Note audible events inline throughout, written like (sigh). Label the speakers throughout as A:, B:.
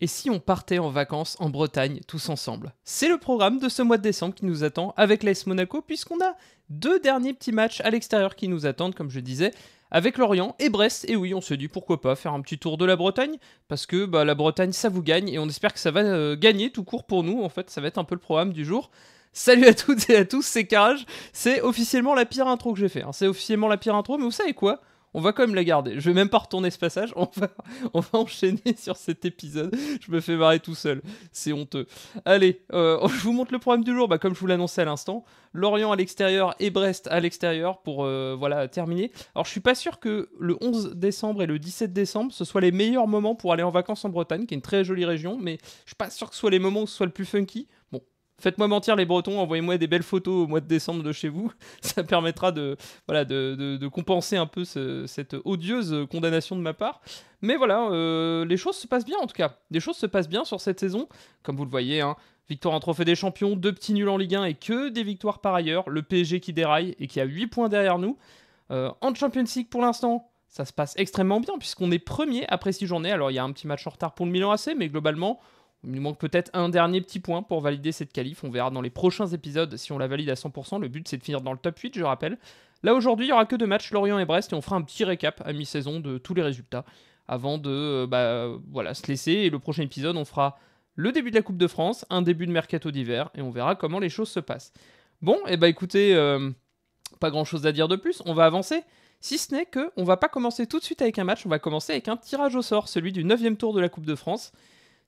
A: Et si on partait en vacances en Bretagne tous ensemble C'est le programme de ce mois de décembre qui nous attend avec l'AS Monaco puisqu'on a deux derniers petits matchs à l'extérieur qui nous attendent comme je disais avec Lorient et Brest et oui on se dit pourquoi pas faire un petit tour de la Bretagne parce que bah, la Bretagne ça vous gagne et on espère que ça va euh, gagner tout court pour nous en fait ça va être un peu le programme du jour. Salut à toutes et à tous, c'est Carage, c'est officiellement la pire intro que j'ai fait, hein. c'est officiellement la pire intro mais vous savez quoi on va quand même la garder. Je vais même pas retourner ce passage. On va, on va enchaîner (laughs) sur cet épisode. Je me fais marrer tout seul. C'est honteux. Allez, euh, (laughs) je vous montre le programme du jour. Bah, comme je vous l'annonçais à l'instant, Lorient à l'extérieur et Brest à l'extérieur pour euh, voilà terminer. Alors, je suis pas sûr que le 11 décembre et le 17 décembre ce soient les meilleurs moments pour aller en vacances en Bretagne, qui est une très jolie région, mais je suis pas sûr que ce soient les moments où ce soit le plus funky. Bon, Faites-moi mentir les Bretons, envoyez-moi des belles photos au mois de décembre de chez vous. (laughs) Ça permettra de, voilà, de, compenser un peu cette odieuse condamnation de ma part. Mais voilà, euh, les choses se passent bien en tout cas. Les choses se passent bien sur cette saison, comme vous le voyez. Hein, victoire en Trophée des Champions, deux petits nuls en Ligue 1 et que des victoires par ailleurs. Le PSG qui déraille et qui a 8 points derrière nous. Euh, en Champions League pour l'instant, ça se passe extrêmement bien puisqu'on est premier après 6 journées. Alors il y a un petit match en retard pour le Milan AC, mais globalement il nous manque peut-être un dernier petit point pour valider cette qualif. On verra dans les prochains épisodes si on la valide à 100%. Le but, c'est de finir dans le top 8, je rappelle. Là, aujourd'hui, il n'y aura que deux matchs, Lorient et Brest, et on fera un petit récap à mi-saison de tous les résultats avant de euh, bah, voilà, se laisser. Et le prochain épisode, on fera le début de la Coupe de France, un début de mercato d'hiver, et on verra comment les choses se passent. Bon, et eh bah ben, écoutez, euh, pas grand-chose à dire de plus, on va avancer. Si ce n'est que on va pas commencer tout de suite avec un match, on va commencer avec un tirage au sort, celui du 9 tour de la Coupe de France.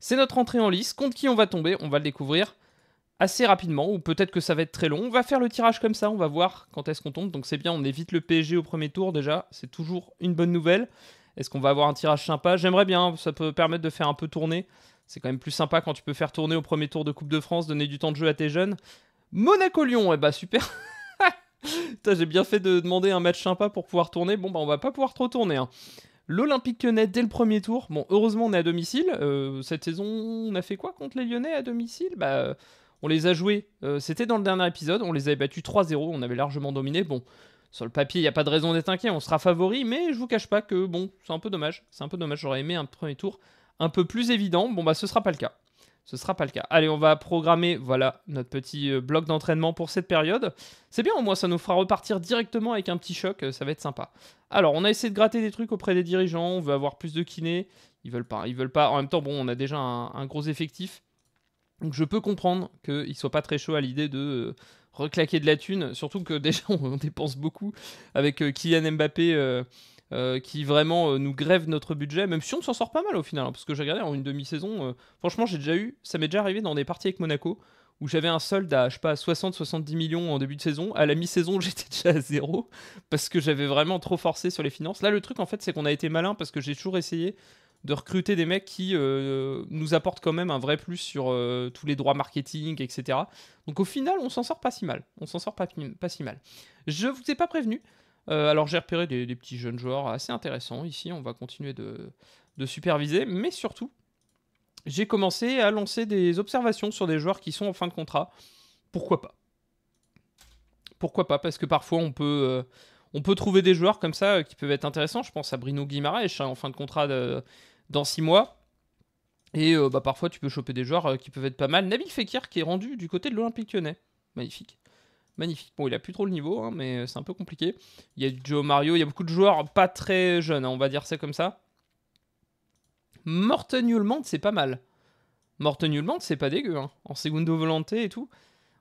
A: C'est notre entrée en lice. Contre qui on va tomber On va le découvrir assez rapidement, ou peut-être que ça va être très long. On va faire le tirage comme ça, on va voir quand est-ce qu'on tombe. Donc c'est bien, on évite le PSG au premier tour déjà, c'est toujours une bonne nouvelle. Est-ce qu'on va avoir un tirage sympa J'aimerais bien, ça peut permettre de faire un peu tourner. C'est quand même plus sympa quand tu peux faire tourner au premier tour de Coupe de France, donner du temps de jeu à tes jeunes. Monaco-Lyon, eh bah super (laughs) J'ai bien fait de demander un match sympa pour pouvoir tourner. Bon, bah on va pas pouvoir trop tourner. Hein. L'Olympique lyonnais dès le premier tour. Bon, heureusement, on est à domicile. Euh, cette saison, on a fait quoi contre les Lyonnais à domicile Bah, euh, on les a joués. Euh, c'était dans le dernier épisode. On les avait battus 3-0. On avait largement dominé. Bon, sur le papier, il n'y a pas de raison d'être inquiet. On sera favori. Mais je vous cache pas que, bon, c'est un peu dommage. C'est un peu dommage. J'aurais aimé un premier tour un peu plus évident. Bon, bah, ce sera pas le cas ce sera pas le cas. Allez, on va programmer, voilà, notre petit euh, bloc d'entraînement pour cette période. C'est bien, au moins, ça nous fera repartir directement avec un petit choc, euh, ça va être sympa. Alors, on a essayé de gratter des trucs auprès des dirigeants, on veut avoir plus de kiné. ils veulent pas, ils veulent pas. En même temps, bon, on a déjà un, gros effectif, donc je peux comprendre qu'ils soient pas très chauds à l'idée de euh, reclaquer de la thune, surtout que (laughs) déjà, on, dépense beaucoup avec Kylian Mbappé... Euh, qui vraiment euh, nous grève notre budget, même si on s'en sort pas mal au final, hein, parce que j'ai regardé en une demi-saison, euh, franchement j'ai déjà eu, ça m'est déjà arrivé dans des parties avec Monaco, où j'avais un solde à, je sais pas, 60-70 millions en début de saison, à la mi-saison (laughs) j'étais déjà à zéro, parce que j'avais vraiment trop forcé sur les finances. Là le truc en fait c'est qu'on a été malin, parce que j'ai toujours essayé de recruter des mecs qui nous apportent quand même un vrai plus sur tous les droits marketing, etc. Donc au final on s'en sort pas si mal, on s'en sort pas, pas si mal. Je vous ai pas prévenu, euh, alors j'ai repéré des, petits jeunes joueurs assez intéressants ici, on va continuer de, superviser, mais surtout, j'ai commencé à lancer des observations sur des joueurs qui sont en fin de contrat. Pourquoi pas Pourquoi pas Parce que parfois euh, on peut, trouver des joueurs comme ça euh, qui peuvent être intéressants. Je pense à Bruno Guimaraes hein, en fin de contrat dans 6 mois. Et bah, parfois tu peux choper des joueurs qui peuvent être pas mal. Nabil Fekir qui est rendu du côté de l'Olympique lyonnais. Magnifique. Magnifique. Bon, il a plus trop le niveau, hein, mais c'est un peu compliqué. Il y a du Joe Mario, il y a beaucoup de joueurs pas très jeunes, hein, on va dire ça comme ça. Morten Hulmand, c'est pas mal. Morten Hulmand, c'est pas dégueu, hein, en Segundo volante et tout.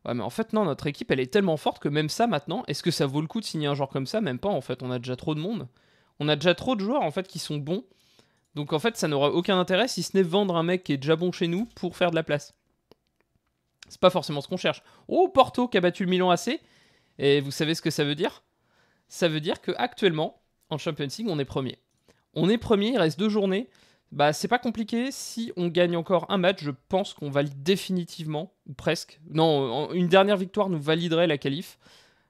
A: Ouais, mais en fait, non, notre équipe, elle est tellement forte que même ça maintenant, est-ce que ça vaut le coup de signer un joueur comme ça Même pas, en fait, on a déjà trop de monde. On a déjà trop de joueurs, en fait, qui sont bons. Donc, en fait, ça n'aura aucun intérêt si ce n'est vendre un mec qui est déjà bon chez nous pour faire de la place. C'est pas forcément ce qu'on cherche. Oh, Porto qui a battu le Milan AC. Et vous savez ce que ça veut dire Ça veut dire qu'actuellement, en Champions League, on est premier. On est premier, il reste deux journées. Bah, c'est pas compliqué. Si on gagne encore un match, je pense qu'on valide définitivement, ou presque. Non, une dernière victoire nous validerait la qualif.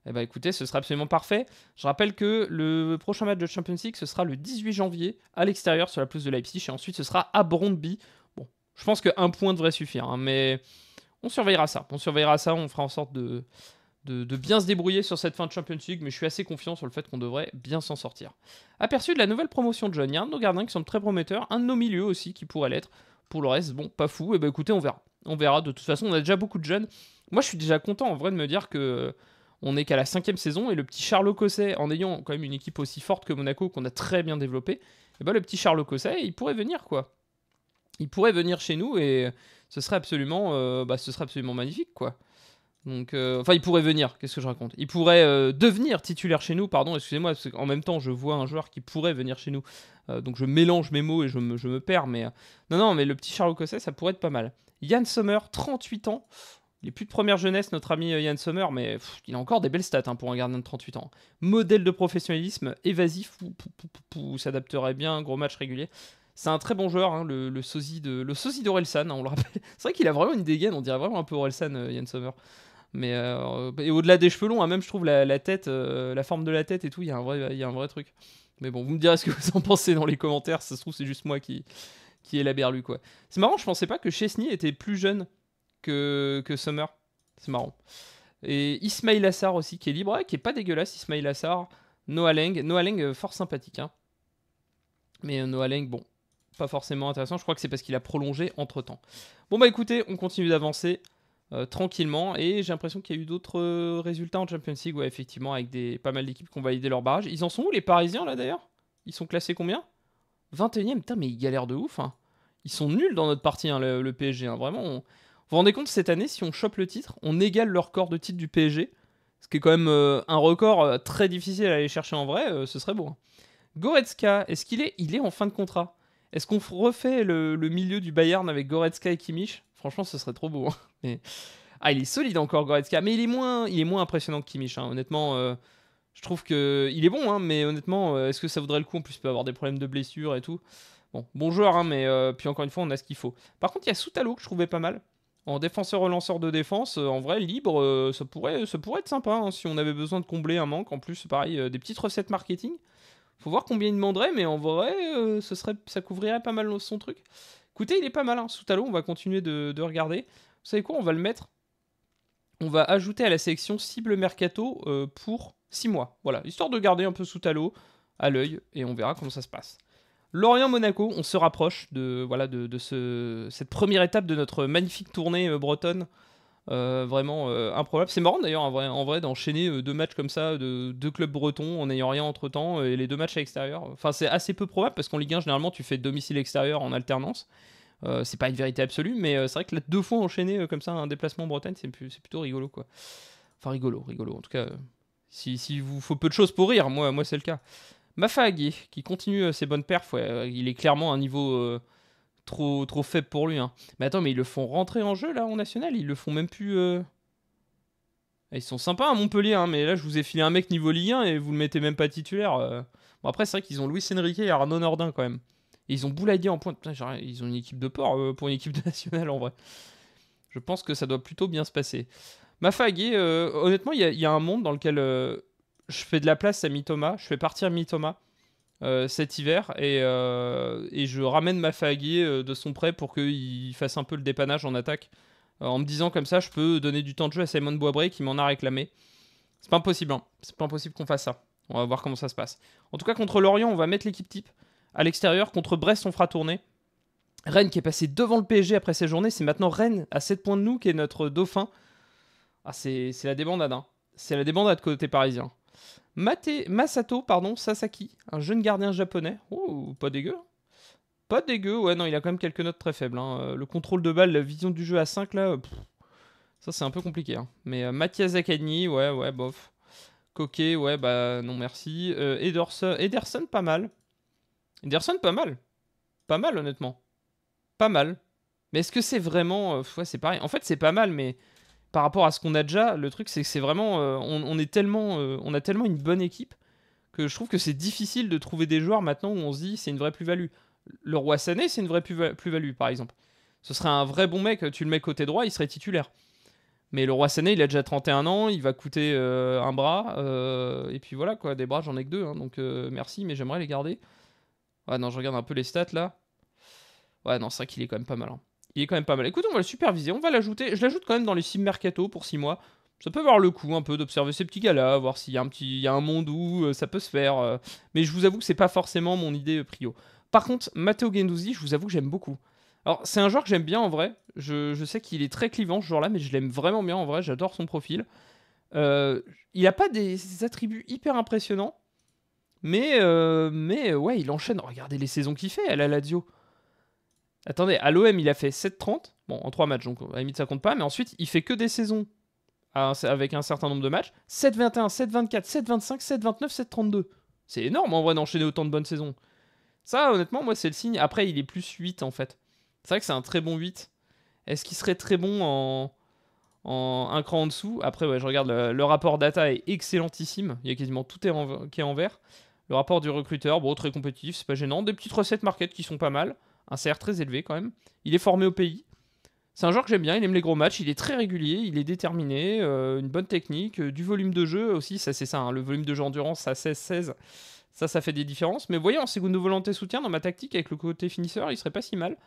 A: Eh bah écoutez, ce sera absolument parfait. Je rappelle que le prochain match de Champions League, ce sera le 18 janvier à l'extérieur sur la place de Leipzig et ensuite ce sera à Brondby. Bon, je pense qu'un point devrait suffire, hein, mais on surveillera ça. On surveillera ça, on fera en sorte de, bien se débrouiller sur cette fin de Champions League, mais je suis assez confiant sur le fait qu'on devrait bien s'en sortir. Aperçu de la nouvelle promotion de jeunes, il y a un de nos gardiens qui semble très prometteurs, un de nos milieux aussi qui pourrait l'être. Pour le reste, bon, pas fou, et eh bah ben, écoutez, on verra. On verra, de toute façon, on a déjà beaucoup de jeunes. Moi, je suis déjà content en vrai de me dire que on n'est qu'à la cinquième saison et le petit Charles Cosset, en ayant quand même une équipe aussi forte que Monaco qu'on a très bien développée, et eh ben, le petit Charles Cosset, il pourrait venir quoi. Il pourrait venir chez nous et ce serait absolument, euh, bah, ce serait absolument magnifique, quoi. Donc, euh, enfin, il pourrait venir. Qu'est-ce que je raconte Il pourrait euh, devenir titulaire chez nous, pardon. Excusez-moi, parce qu'en même temps, je vois un joueur qui pourrait venir chez nous. donc, je mélange mes mots et je me, perds. Mais non, non, mais le petit Charles Cosset, ça pourrait être pas mal. Yann Sommer, 38 ans. Il est plus de première jeunesse, notre ami Yann Sommer, mais il a encore des belles stats hein, pour un gardien de 38 ans. Modèle de professionnalisme, évasif, s'adapterait bien, gros match régulier. C'est un très bon joueur, hein, le, sosie de le sosie d'Orelsan, hein, on le rappelle. (laughs) C'est vrai qu'il a vraiment une dégaine, on dirait vraiment un peu Orelsan, euh, Ian Yann Sommer. Mais euh, et au-delà des cheveux longs, hein, même je trouve la, tête, euh, la forme de la tête et tout, il y a un vrai, il y a un vrai truc. Mais bon, vous me direz ce que (laughs) vous en pensez dans les commentaires. Ça se trouve c'est juste moi qui qui est la berlue quoi. C'est marrant, je pensais pas que Chesney était plus jeune que que Summer. C'est marrant. Et Ismail Assar aussi qui est libre, qui est pas dégueulasse. Ismail Assar, Noah Leng, Noah Leng fort sympathique. Mais Noah Leng, bon, pas forcément intéressant. Je crois que c'est parce qu'il a prolongé entre temps. Bon, bah écoutez, on continue d'avancer euh, tranquillement. Et j'ai l'impression qu'il y a eu d'autres euh, résultats en Champions League, ouais, effectivement, avec des, pas mal d'équipes qui ont validé leur barrage. Ils en sont où, les Parisiens, là d'ailleurs Ils sont classés combien 21ème, putain, mais ils galèrent de ouf. Hein. Ils sont nuls dans notre partie, hein, le, PSG. Hein. Vraiment, vous vous rendez compte, cette année, si on chope le titre, on égale le record de titre du PSG. Ce qui est quand même euh, un record très difficile à aller chercher en vrai, ce serait beau. Goretzka, est-ce qu'il est, il est en fin de contrat est-ce qu'on refait le, milieu du Bayern avec Goretzka et Kimmich Franchement, ce serait trop beau. Hein. (laughs) Mais... Ah, il est solide encore, Goretzka, mais il est moins, il est moins impressionnant que Kimmich. Hein. Honnêtement, euh, je trouve que il est bon, hein, mais honnêtement, euh, est-ce que ça vaudrait le coup En plus, il peut avoir des problèmes de blessure et tout. Bon, bon joueur, mais euh, puis encore une fois, on a ce qu'il faut. Par contre, il y a Soutalo que je trouvais pas mal. En défenseur relanceur de défense, en vrai, libre, ça, pourrait, ça pourrait être sympa si on avait besoin de combler un manque. En plus, pareil, des petites recettes marketing. Faut voir combien il demanderait, mais en vrai, euh, ce serait, ça couvrirait pas mal son truc. Écoutez, il est pas mal, hein, sous on va continuer de, regarder. Vous savez quoi On va le mettre. On va ajouter à la sélection cible mercato euh, pour 6 mois. Voilà, histoire de garder un peu sous à l'œil et on verra comment ça se passe. Lorient-Monaco, on se rapproche de, voilà, de, ce, cette première étape de notre magnifique tournée euh, bretonne euh, vraiment euh, improbable. C'est marrant d'ailleurs en vrai, d'enchaîner euh, deux matchs comme ça de deux clubs bretons en n'ayant rien entre temps et les deux matchs à l'extérieur. Enfin, c'est assez peu probable parce qu'en Ligue 1, généralement, tu fais domicile-extérieur en alternance. c'est pas une vérité absolue, mais c'est vrai que là, deux fois enchaîner comme ça un déplacement en Bretagne, c'est, plutôt rigolo quoi. Enfin, rigolo, rigolo. En tout cas, s'il si vous faut peu de choses pour rire, moi, moi c'est le cas. mafa qui continue ses bonnes perfs, il est clairement à un niveau trop, trop faible pour lui. Hein. Mais attends, mais ils le font rentrer en jeu là en national Ils le font même plus. Euh. Ils sont sympas à Montpellier, hein, mais là je vous ai filé un mec niveau Ligue 1 et vous le mettez même pas titulaire. Euh. Bon, après, c'est vrai qu'ils ont Luis Enrique et Arnaud Nordin quand même. ils ont Bouladier en pointe. ils ont une équipe de port euh, pour une équipe de national en vrai. Je pense que ça doit plutôt bien se passer. Ma honnêtement, il y, a un monde dans lequel je fais de la place à Mitoma. Je fais partir Thomas. Euh, cet hiver euh, et, je ramène ma fagué euh, de son prêt pour qu'il fasse un peu le dépannage en attaque en me disant comme ça je peux donner du temps de jeu à Simon Boisbray qui m'en a réclamé. C'est pas impossible, hein. c'est pas impossible qu'on fasse ça. On va voir comment ça se passe. En tout cas contre Lorient on va mettre l'équipe type à l'extérieur, contre Brest on fera tourner. Rennes qui est passé devant le PSG après ces journées, c'est maintenant Rennes à 7 points de nous qui est notre dauphin. Ah c'est la débandade, hein. c'est la débandade côté parisien. Masato pardon, Sasaki, un jeune gardien japonais. Oh, pas dégueu. Hein. Pas dégueu, ouais, non, il a quand même quelques notes très faibles. Hein. Euh, le contrôle de balle, la vision du jeu à 5, là, euh, ça c'est un peu compliqué. Hein. Mais euh, Mathias Zakani, ouais, ouais, bof. Coquet, ouais, bah non merci. Ederson, Ederson, pas mal. Ederson, pas mal. Pas mal, honnêtement. Pas mal. Mais est-ce que c'est vraiment. ouais, c'est pareil. En fait, c'est pas mal, mais par rapport à ce qu'on a déjà, le truc c'est que c'est vraiment, euh, on, est tellement, euh, on a tellement une bonne équipe que je trouve que c'est difficile de trouver des joueurs maintenant où on se dit c'est une vraie plus-value. Le roi Sané, c'est une vraie plus-value par exemple. Ce serait un vrai bon mec, tu le mets côté droit, il serait titulaire. Mais le roi Sané, il a déjà 31 ans, il va coûter euh, un bras, et puis voilà quoi, des bras j'en ai que deux, hein, donc merci, mais j'aimerais les garder. Ouais, non, je regarde un peu les stats là. Ouais, non, c'est vrai qu'il est quand même pas mal. Hein. Il est quand même pas mal. Écoute, on va le superviser, on va l'ajouter. Je l'ajoute quand même dans les six mercato pour 6 mois. Ça peut avoir le coup un peu d'observer ces petits gars-là, voir s'il y a un petit, y a un monde où euh, ça peut se faire. Euh. Mais je vous avoue que c'est pas forcément mon idée euh, prio. Par contre, Matteo Genduzzi, je vous avoue que j'aime beaucoup. Alors, c'est un joueur que j'aime bien en vrai. Je, sais qu'il est très clivant ce joueur-là, mais je l'aime vraiment bien en vrai. J'adore son profil. il a pas des, attributs hyper impressionnants, mais, mais ouais, il enchaîne. Regardez les saisons qu'il fait à la Lazio. Attendez, à l'OM, il a fait 7-30, bon, en 3 matchs, donc à la limite, ça compte pas, mais ensuite, il fait que des saisons avec un certain nombre de matchs 7-21, 7-24, 7-25, 7-29, 7-32. C'est énorme en vrai d'enchaîner autant de bonnes saisons. Ça, honnêtement, moi, c'est le signe. Après, il est plus 8 en fait. C'est vrai que c'est un très bon 8. Est-ce qu'il serait très bon en... en, un cran en dessous Après, ouais, je regarde le... rapport data est excellentissime. Il y a quasiment tout qui est en vert. Le rapport du recruteur, bon, très compétitif, c'est pas gênant. Des petites recettes market qui sont pas mal un CR très élevé quand même. Il est formé au pays. C'est un joueur que j'aime bien, il aime les gros matchs, il est très régulier, il est déterminé, euh, une bonne technique, euh, du volume de jeu aussi, ça c'est ça, hein. le volume de jeu endurance à 16-16, ça ça fait des différences. Mais voyons, c'est une volonté soutien, dans ma tactique avec le côté finisseur, il serait pas si mal.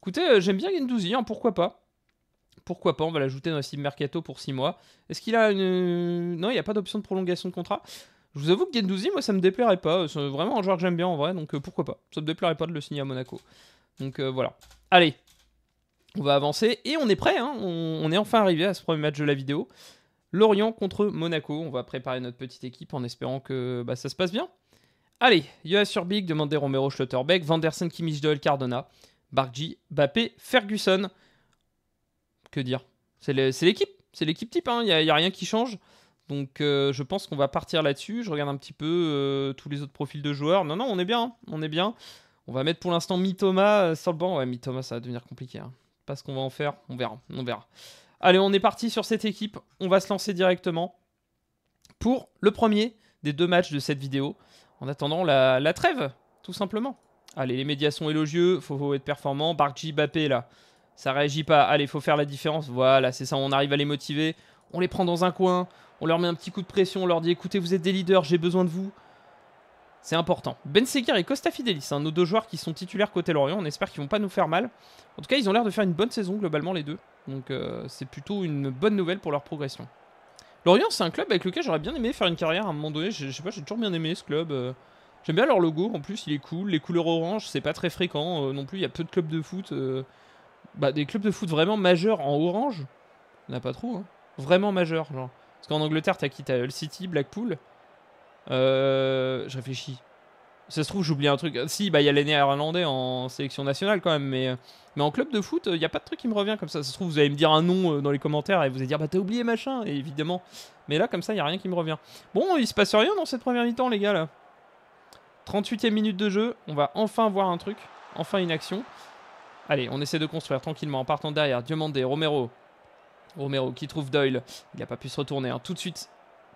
A: Écoutez, euh, j'aime bien Gendouzi, hein. pourquoi pas pourquoi pas, on va l'ajouter dans la mercato pour 6 mois. Est-ce qu'il a une... Non, il n'y a pas d'option de prolongation de contrat. Je vous avoue que Gendouzi, moi, ça me déplairait pas. C'est vraiment un joueur que j'aime bien en vrai, donc euh, pourquoi pas. Ça me déplairait pas de le signer à Monaco. Donc euh, voilà. Allez, on va avancer et on est prêt. Hein on, est enfin arrivé à ce premier match de la vidéo. Lorient contre Monaco. On va préparer notre petite équipe en espérant que bah, ça se passe bien. Allez, Yoas Urbic, Demandé Romero Schlotterbeck, Vandersen, Kimmich, Doyle, Cardona, Bargi, Bappé, Ferguson. Que dire C'est l'équipe, c'est l'équipe type, hein. il n'y a, rien qui change. Donc euh, je pense qu'on va partir là-dessus. Je regarde un petit peu euh, tous les autres profils de joueurs. Non, non, on est bien. Hein. on est bien. On va mettre pour l'instant Mitoma euh, sur le banc. Ouais, Mitoma, ça va devenir compliqué. Hein. Pas ce qu'on va en faire. On verra. On verra. Allez, on est parti sur cette équipe. On va se lancer directement pour le premier des deux matchs de cette vidéo. En attendant la, trêve, tout simplement. Allez, les médias sont élogieux. Faut, faut être performant. Barkji, Bappé, là. Ça réagit pas. Allez, faut faire la différence. Voilà, c'est ça. On arrive à les motiver. On les prend dans un coin on leur met un petit coup de pression, on leur dit écoutez, vous êtes des leaders, j'ai besoin de vous. C'est important. Ben et Costa Fidelis, hein, nos deux joueurs qui sont titulaires côté Lorient, on espère qu'ils vont pas nous faire mal. En tout cas, ils ont l'air de faire une bonne saison globalement les deux. Donc euh, c'est plutôt une bonne nouvelle pour leur progression. Lorient, c'est un club avec lequel j'aurais bien aimé faire une carrière à un moment donné. Je, sais pas, j'ai toujours bien aimé ce club. Euh. J'aime bien leur logo, en plus il est cool. Les couleurs orange, c'est pas très fréquent euh, non plus. Il y a peu de clubs de foot. bah, des clubs de foot vraiment majeurs en orange, il n'y en a pas trop. Hein. Vraiment majeurs, genre. Parce qu'en Angleterre, t'as qui T'as Hull City, Blackpool. Euh, je réfléchis. Ça se trouve, j'oublie un truc. Si, bah il y a les Néerlandais en sélection nationale quand même, mais, mais en club de foot, il euh, n'y a pas de truc qui me revient comme ça. Ça se trouve, vous allez me dire un nom euh, dans les commentaires et vous allez dire bah t'as oublié machin, et évidemment. Mais là, comme ça, il n'y a rien qui me revient. Bon, il se passe rien dans cette première mi-temps, les gars là. 38e minute de jeu, on va enfin voir un truc, enfin une action. Allez, on essaie de construire tranquillement en partant derrière. Diomandé, Romero, Romero qui trouve Doyle. Il n'a pas pu se retourner. Hein. Tout de suite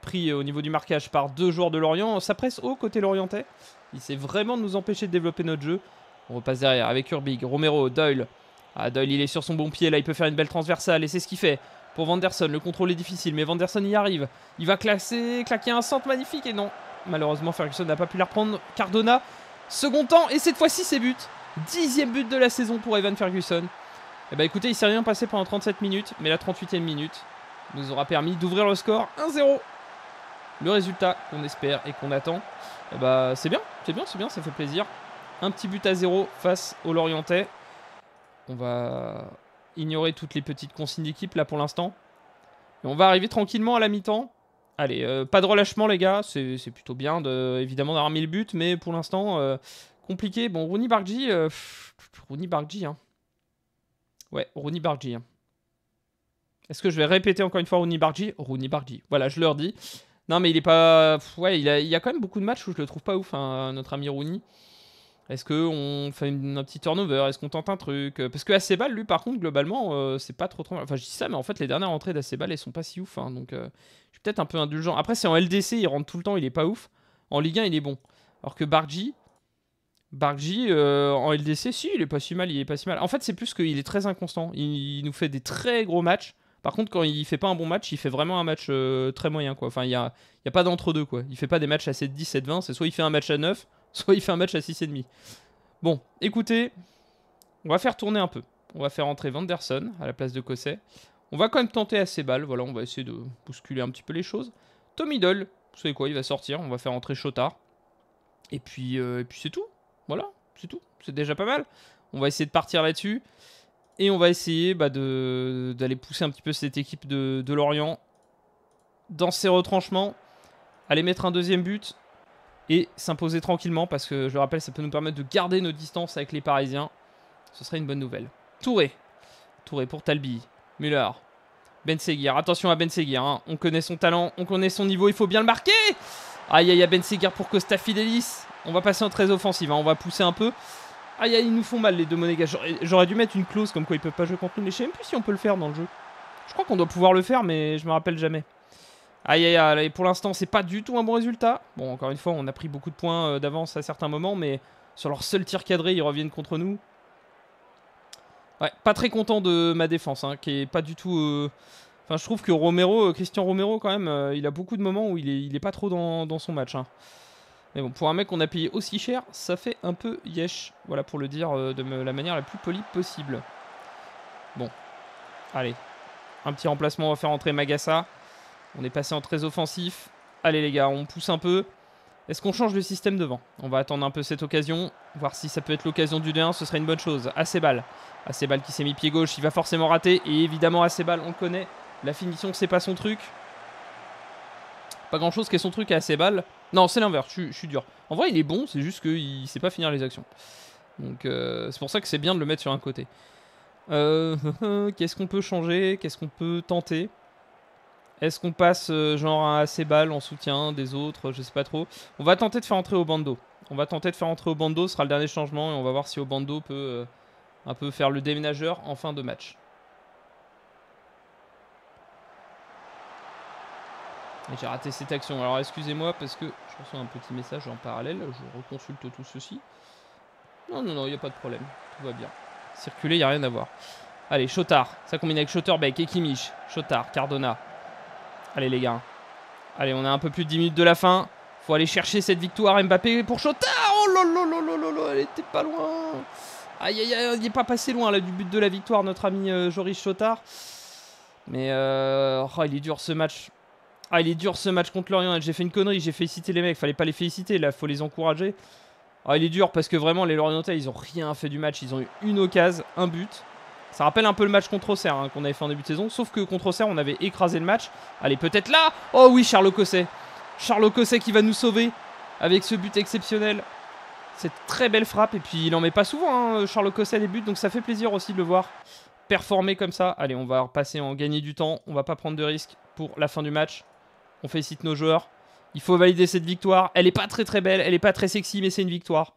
A: pris euh, au niveau du marquage par deux joueurs de Lorient. Ça presse haut côté Lorientais. Il sait vraiment nous empêcher de développer notre jeu. On repasse derrière avec Urbig, Romero, Doyle. Ah, Doyle, il est sur son bon pied. Là, il peut faire une belle transversale et c'est ce qu'il fait. Pour Vanderson, le contrôle est difficile, mais Vanderson y arrive. Il va classer, claquer un centre magnifique et non. Malheureusement, Ferguson n'a pas pu la reprendre. Cardona, second temps, et cette fois-ci, ses buts. Dixième but de la saison pour Evan Ferguson. Et eh bah ben, écoutez, il s'est rien passé pendant 37 minutes, mais la 38e minute nous aura permis d'ouvrir le score 1-0. Le résultat qu'on espère et qu'on attend, et eh bah ben, c'est bien, c'est bien, c'est bien, ça fait plaisir. Un petit but à zéro face au Lorientais. On va ignorer toutes les petites consignes d'équipe là pour l'instant. Et on va arriver tranquillement à la mi-temps. Allez, euh, pas de relâchement les gars, c'est plutôt bien évidemment d'avoir mis le but, mais pour l'instant, euh, compliqué. Bon, Rooney Barkji, euh, Rooney Bargji, hein. Ouais, Rooney Bargi. Hein. Est-ce que je vais répéter encore une fois Rooney Bargi Rooney Bargi. Voilà, je leur dis. Non, mais il est pas. Ouais, il, y a quand même beaucoup de matchs où je le trouve pas ouf, hein, notre ami Rooney. Est-ce qu'on fait un petit turnover Est-ce qu'on tente un truc Parce que Acebal, lui, par contre, globalement, euh, c'est pas trop, trop. Enfin, je dis ça, mais en fait, les dernières entrées d'Acebal, elles sont pas si ouf. Hein, donc, euh, je suis peut-être un peu indulgent. Après, c'est en LDC, il rentre tout le temps, il est pas ouf. En Ligue 1, il est bon. Alors que Bargi, Bargy euh, en LDC, si, il est pas si mal, il est pas si mal. En fait, c'est plus qu'il est très inconstant. Il, nous fait des très gros matchs. Par contre, quand il fait pas un bon match, il fait vraiment un match euh, très moyen, quoi. Enfin, il y a, pas d'entre-deux, quoi. Il fait pas des matchs à 7-10, 7-20. C'est soit il fait un match à 9, (laughs) soit il fait un match à demi. Bon, écoutez, on va faire tourner un peu. On va faire entrer Vanderson à la place de Cosset. On va quand même tenter assez balles. Voilà, on va essayer de bousculer un petit peu les choses. Tommy Doll, vous savez quoi, il va sortir. On va faire entrer Chotard. Et puis, euh, et puis c'est tout. Voilà, c'est tout. C'est déjà pas mal. On va essayer de partir là-dessus. Et on va essayer bah, d'aller pousser un petit peu cette équipe de, de Lorient dans ses retranchements. Aller mettre un deuxième but et s'imposer tranquillement parce que je le rappelle, ça peut nous permettre de garder nos distances avec les Parisiens. Ce serait une bonne nouvelle. Touré. Touré pour Talbi. Muller. Ben Attention à Ben hein. On connaît son talent, on connaît son niveau. Il faut bien le marquer. Aïe aïe aïe Ben Seguir pour Costa Fidelis. On va passer en très offensive, hein. on va pousser un peu. Aïe, aïe, ils nous font mal les deux monégas. J'aurais dû mettre une clause comme quoi ils peuvent pas jouer contre nous, mais je sais même plus si on peut le faire dans le jeu. Je crois qu'on doit pouvoir le faire, mais je me rappelle jamais. Aïe, aïe, aïe, pour l'instant, c'est pas du tout un bon résultat. Bon, encore une fois, on a pris beaucoup de points euh, d'avance à certains moments, mais sur leur seul tir cadré, ils reviennent contre nous. Ouais, pas très content de ma défense, hein, qui est pas du tout... Euh, enfin, je trouve que Romero, euh, Christian Romero, quand même, il a beaucoup de moments où il est, pas trop dans, son match. Hein. Mais bon, pour un mec qu'on a payé aussi cher, ça fait un peu yesh. Voilà pour le dire euh, de la manière la plus polie possible. Bon. Allez. Un petit remplacement, on va faire entrer Magasa On est passé en très offensif. Allez les gars, on pousse un peu. Est-ce qu'on change le système devant On va attendre un peu cette occasion, voir si ça peut être l'occasion du 1 ce serait une bonne chose. Assez balle. Assez balle qui s'est mis pied gauche, il va forcément rater. Et évidemment, assez balle, on le connaît. La finition, c'est pas son truc. Pas grand chose qui est son truc à assez balle. Non, c'est l'inverse, je, suis dur. En vrai, il est bon, c'est juste qu'il sait pas finir les actions. Donc euh, c'est pour ça que c'est bien de le mettre sur un côté. Euh, (laughs) qu'est-ce qu'on peut changer Qu'est-ce qu'on peut tenter Est-ce qu'on passe euh, genre à ses balles en soutien des autres Je sais pas trop. On va tenter de faire entrer Obando. On va tenter de faire entrer Obando, ce sera le dernier changement et on va voir si Obando peut un peu faire le déménageur en fin de match. j'ai raté cette action. Alors excusez-moi parce que je reçois un petit message en parallèle. Je reconsulte tout ceci. Non, non, non, il n'y a pas de problème. Tout va bien. Circuler, il n'y a rien à voir. Allez, Chotard. Ça combine avec et Kimich. Chotard, Cardona. Allez les gars. Allez, on a un peu plus de 10 minutes de la fin. Faut aller chercher cette victoire Mbappé pour Chotard. Oh là, elle était pas loin. Aïe aïe aïe, il n'est pas passé loin là du but de la victoire, notre ami euh, Joris Chotard. Mais euh, oh, il est dur ce match. Ah, il est dur ce match contre Lorient. J'ai fait une connerie, j'ai félicité les mecs. Fallait pas les féliciter, là, faut les encourager. Ah, il est dur parce que vraiment, les Lorientais, ils ont rien fait du match. Ils ont eu une occasion, un but. Ça rappelle un peu le match contre Auxerre hein, qu'on avait fait en début de saison. Sauf que contre Auxerre, on avait écrasé le match. Allez, peut-être là Oh oui, Charles Cosset. Charles Cosset qui va nous sauver avec ce but exceptionnel. Cette très belle frappe. Et puis, il en met pas souvent, hein, Charles Cosset, des buts. Donc, ça fait plaisir aussi de le voir performer comme ça. Allez, on va repasser en gagner du temps. On va pas prendre de risques pour la fin du match. On félicite nos joueurs. Il faut valider cette victoire. Elle n'est pas très très belle, elle n'est pas très sexy, mais c'est une victoire.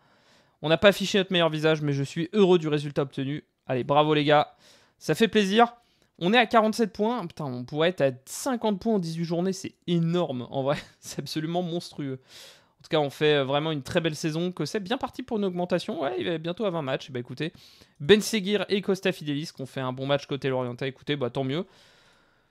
A: On n'a pas affiché notre meilleur visage, mais je suis heureux du résultat obtenu. Allez, bravo les gars. Ça fait plaisir. On est à 47 points. Putain, on pourrait être à 50 points en 18 journées. C'est énorme, en vrai. (laughs) C'est absolument monstrueux. En tout cas, on fait vraiment une très belle saison. Que c'est bien parti pour une augmentation. Ouais, il va bientôt à 20 matchs. Bah écoutez, Ben Seguir et Costa Fidelis qui ont fait un bon match côté l'oriental Écoutez, bah tant mieux.